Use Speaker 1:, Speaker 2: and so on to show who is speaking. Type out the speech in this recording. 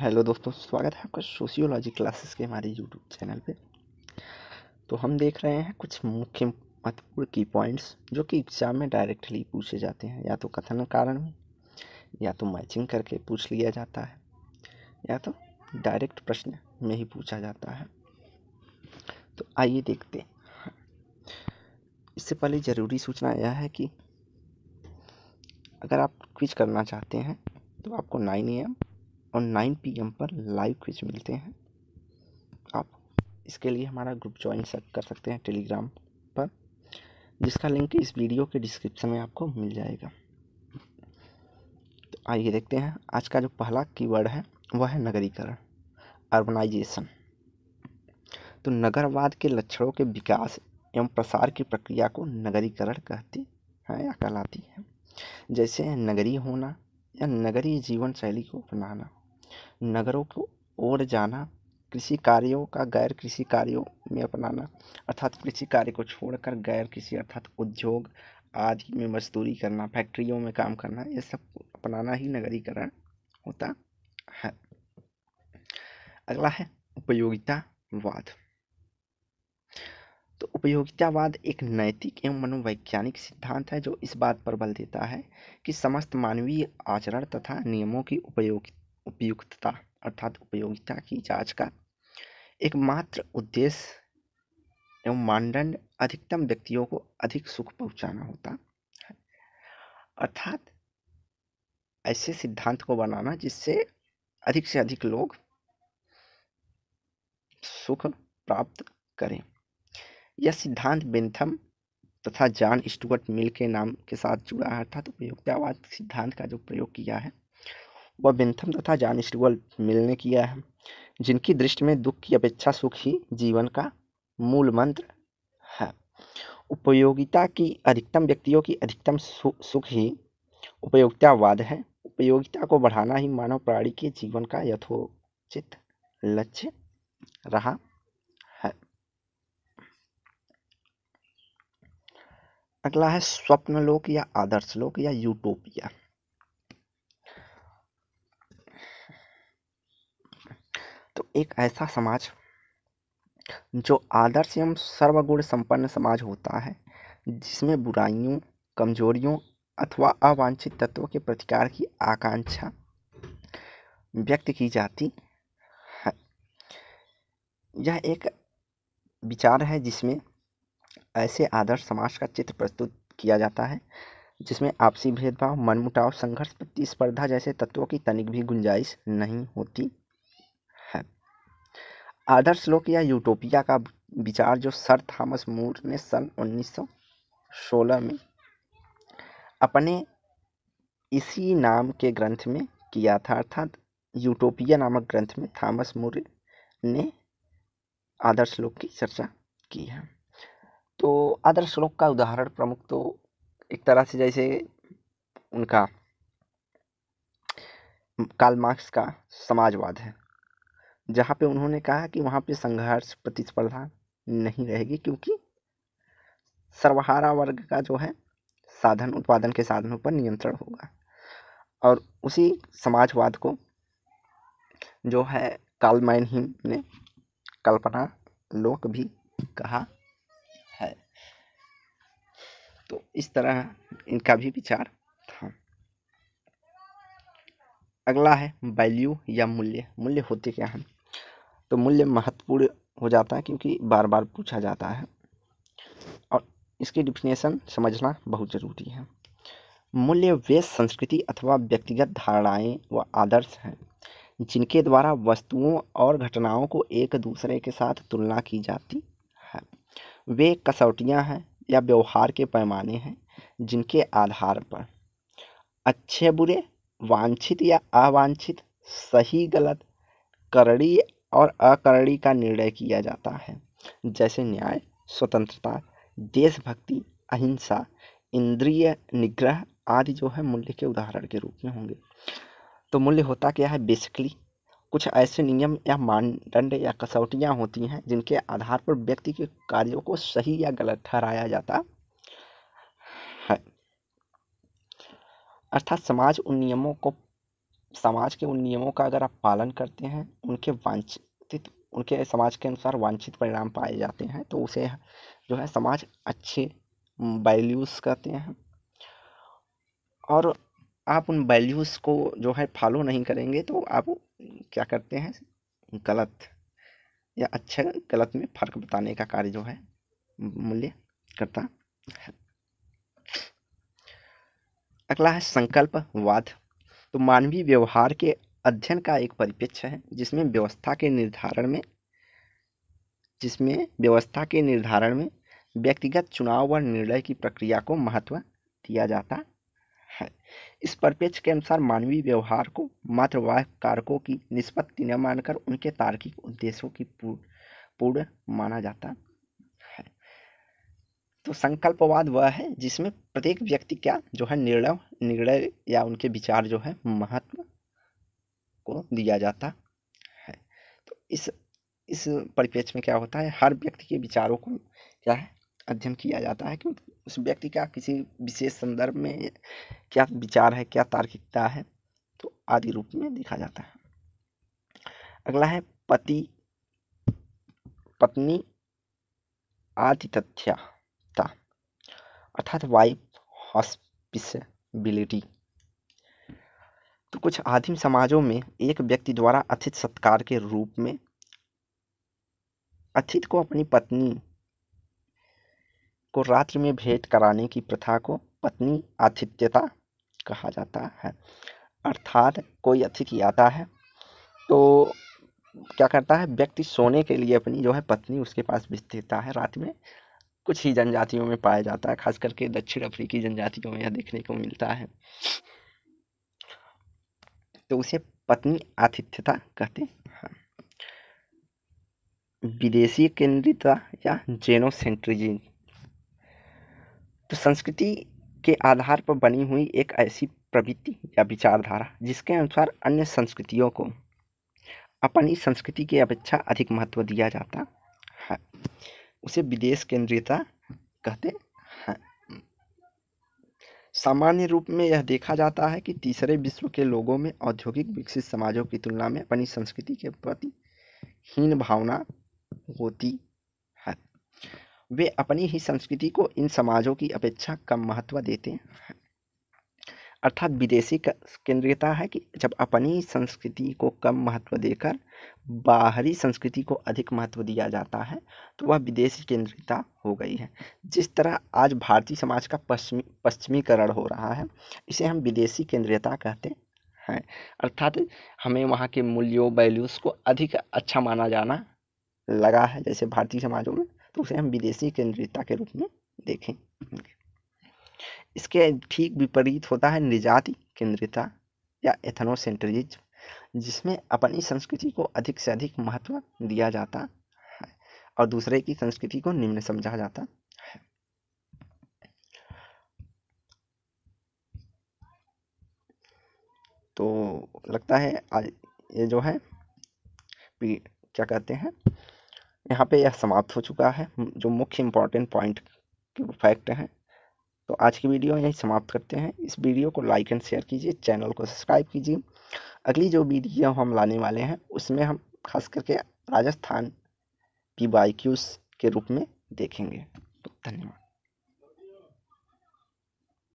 Speaker 1: hello दोस्तों स्वागत है आपका सोशियोलॉजी क्लासेस के हमारे यूट्यूब चैनल पे तो हम देख रहे हैं कुछ मुख्य महत्वपूर्ण की पॉइंट्स जो कि एग्ज़ाम में डायरेक्टली पूछे जाते हैं या तो कथन कारण में या तो मैचिंग करके पूछ लिया जाता है या तो डायरेक्ट प्रश्न में ही पूछा जाता है तो आइए देखते हैं इससे पहले ज़रूरी सूचना यह है कि अगर आप क्विज करना चाहते हैं तो आपको नाइन ए एम और नाइन पी पर लाइव क्विज मिलते हैं आप इसके लिए हमारा ग्रुप ज्वाइन कर सकते हैं टेलीग्राम पर जिसका लिंक इस वीडियो के डिस्क्रिप्शन में आपको मिल जाएगा तो आइए देखते हैं आज का जो पहला कीवर्ड है वह है नगरीकरण अर्बनाइजेशन तो नगरवाद के लक्षणों के विकास एवं प्रसार की प्रक्रिया को नगरीकरण कहती है या कहलाती है जैसे नगरीय होना या नगरीय जीवन शैली को अपनाना नगरों को ओर जाना कृषि कार्यों का गैर कृषि कार्यों में अपनाना अर्थात कृषि कार्य को छोड़कर गैर कृषि अर्थात उद्योग आदि में मजदूरी करना फैक्ट्रियों में काम करना ये सब अपनाना ही नगरीकरण होता है अगला है उपयोगितावाद तो उपयोगितावाद एक नैतिक एवं मनोवैज्ञानिक सिद्धांत है जो इस बात पर बल देता है कि समस्त मानवीय आचरण तथा नियमों की उपयोगिता उपयुक्तता अर्थात उपयोगिता की जांच का एकमात्र उद्देश्य एवं मानदंड अधिकतम व्यक्तियों को अधिक सुख पहुंचाना होता है अर्थात ऐसे सिद्धांत को बनाना जिससे अधिक से अधिक लोग सुख प्राप्त करें यह सिद्धांत बेंथम तथा जॉन स्टुअर्ट मिल के नाम के साथ जुड़ा है अर्थात उपयोगितावाद सिद्धांत का जो प्रयोग किया है व विंथम तथा जान डुअल मिल ने किया है जिनकी दृष्टि में दुख की अपेक्षा सुख ही जीवन का मूल मंत्र है उपयोगिता की अधिकतम व्यक्तियों की अधिकतम सु, सुख ही उपयोगितावाद है उपयोगिता को बढ़ाना ही मानव प्राणी के जीवन का यथोचित लक्ष्य रहा है अगला है स्वप्नलोक या आदर्शलोक या यूटोपिया तो एक ऐसा समाज जो आदर्श एवं सर्वगुण संपन्न समाज होता है जिसमें बुराइयों कमजोरियों अथवा अवांछित तत्वों के प्रतिकार की आकांक्षा व्यक्त की जाती है यह एक विचार है जिसमें ऐसे आदर्श समाज का चित्र प्रस्तुत किया जाता है जिसमें आपसी भेदभाव मनमुटाव संघर्ष प्रतिस्पर्धा जैसे तत्वों की तनिक भी गुंजाइश नहीं होती आदर्श लोक या यूटोपिया का विचार जो सर थॉमस मूर ने सन 1916 में अपने इसी नाम के ग्रंथ में किया था अर्थात यूटोपिया नामक ग्रंथ में थॉमस मूर ने आदर्श लोक की चर्चा की है तो आदर्श लोक का उदाहरण प्रमुख तो एक तरह से जैसे उनका कार्ल मार्क्स का समाजवाद है जहाँ पे उन्होंने कहा कि वहाँ पे संघर्ष प्रतिस्पर्धा नहीं रहेगी क्योंकि सर्वहारा वर्ग का जो है साधन उत्पादन के साधनों पर नियंत्रण होगा और उसी समाजवाद को जो है कालमाइन ही ने कल्पना लोक भी कहा है तो इस तरह इनका भी विचार था अगला है वैल्यू या मूल्य मूल्य होते क्या हैं तो मूल्य महत्वपूर्ण हो जाता है क्योंकि बार बार पूछा जाता है और इसकी डिफिनेशन समझना बहुत ज़रूरी है मूल्य वे संस्कृति अथवा व्यक्तिगत धारणाएं व आदर्श हैं जिनके द्वारा वस्तुओं और घटनाओं को एक दूसरे के साथ तुलना की जाती है वे कसौटियाँ हैं या व्यवहार के पैमाने हैं जिनके आधार पर अच्छे बुरे वांछित या अवांछित सही गलत करड़ी और अकरणी का निर्णय किया जाता है जैसे न्याय स्वतंत्रता देशभक्ति अहिंसा इंद्रिय निग्रह आदि जो है मूल्य के उदाहरण के रूप में होंगे तो मूल्य होता क्या है बेसिकली कुछ ऐसे नियम या मानदंड या कसौटियाँ होती हैं जिनके आधार पर व्यक्ति के कार्यों को सही या गलत ठहराया जाता है अर्थात समाज उन नियमों को समाज के उन नियमों का अगर आप पालन करते हैं उनके वांछित उनके समाज के अनुसार वांछित परिणाम पाए जाते हैं तो उसे जो है समाज अच्छे वैल्यूज़ कहते हैं और आप उन वैल्यूज़ को जो है फॉलो नहीं करेंगे तो आप क्या करते हैं गलत या अच्छे गलत में फ़र्क बताने का कार्य जो है मूल्य करता है अगला है संकल्पवाद तो मानवीय व्यवहार के अध्ययन का एक परिप्रेक्ष्य है जिसमें व्यवस्था के निर्धारण में जिसमें व्यवस्था के निर्धारण में व्यक्तिगत चुनाव व निर्णय की प्रक्रिया को महत्व दिया जाता है इस परिप्रेक्ष्य के अनुसार मानवीय व्यवहार को मात्र वाह कारकों की निष्पत्ति न मानकर उनके तार्किक उद्देश्यों की पूर्ण पूर्ण माना जाता तो संकल्पवाद वह है जिसमें प्रत्येक व्यक्ति क्या जो है निर्णय निर्णय या उनके विचार जो है महत्व को दिया जाता है तो इस इस परिप्रेक्ष्य में क्या होता है हर व्यक्ति के विचारों को क्या है अध्ययन किया जाता है कि उस व्यक्ति का किसी विशेष संदर्भ में क्या विचार है क्या तार्किकता है तो आदि रूप में देखा जाता है अगला है पति पत्नी आदि तथ्या अर्थात वाइफ हॉस्पिसबिलिटी तो कुछ आदिम समाजों में एक व्यक्ति द्वारा अतिथ सत्कार के रूप में अतिथ को अपनी पत्नी को रात्रि में भेंट कराने की प्रथा को पत्नी आतिथ्यता कहा जाता है अर्थात कोई अतिथि आता है तो क्या करता है व्यक्ति सोने के लिए अपनी जो है पत्नी उसके पास भेज देता है रात में कुछ ही जनजातियों में पाया जाता है खास करके दक्षिण अफ्रीकी जनजातियों में यह देखने को मिलता है तो उसे पत्नी आतिथ्यता कहते हैं विदेशी केंद्रितता या जेनोसेंट्रिजिन तो संस्कृति के आधार पर बनी हुई एक ऐसी प्रवृत्ति या विचारधारा जिसके अनुसार अन्य संस्कृतियों को अपनी संस्कृति की अपेक्षा अधिक महत्व दिया जाता है उसे विदेश केंद्रीयता कहते हैं सामान्य रूप में यह देखा जाता है कि तीसरे विश्व के लोगों में औद्योगिक विकसित समाजों की तुलना में अपनी संस्कृति के प्रति हीन भावना होती है वे अपनी ही संस्कृति को इन समाजों की अपेक्षा कम महत्व देते हैं अर्थात विदेशी केंद्रीयता है कि जब अपनी संस्कृति को कम महत्व देकर बाहरी संस्कृति को अधिक महत्व दिया जाता है तो वह विदेशी केंद्रीयता हो गई है जिस तरह आज भारतीय समाज का पश्चिमी पश्चिमीकरण हो रहा है इसे हम विदेशी केंद्रीयता कहते हैं अर्थात हमें वहाँ के मूल्यों वैल्यूज़ को अधिक अच्छा माना जाना लगा है जैसे भारतीय समाजों में तो उसे हम विदेशी केंद्रीयता के रूप में देखें इसके ठीक विपरीत होता है निजाति केंद्रिता या एथनोसेंट्रिज्म जिसमें अपनी संस्कृति को अधिक से अधिक महत्व दिया जाता है और दूसरे की संस्कृति को निम्न समझा जाता है तो लगता है आज ये जो है क्या कहते हैं यहाँ पे यह समाप्त हो चुका है जो मुख्य इम्पॉर्टेंट पॉइंट फैक्ट हैं तो आज की वीडियो यहीं समाप्त करते हैं इस वीडियो को लाइक एंड शेयर कीजिए चैनल को सब्सक्राइब कीजिए अगली जो वीडियो हम लाने वाले हैं उसमें हम खास करके राजस्थान की बाइक्यूज़ के रूप में देखेंगे तो धन्यवाद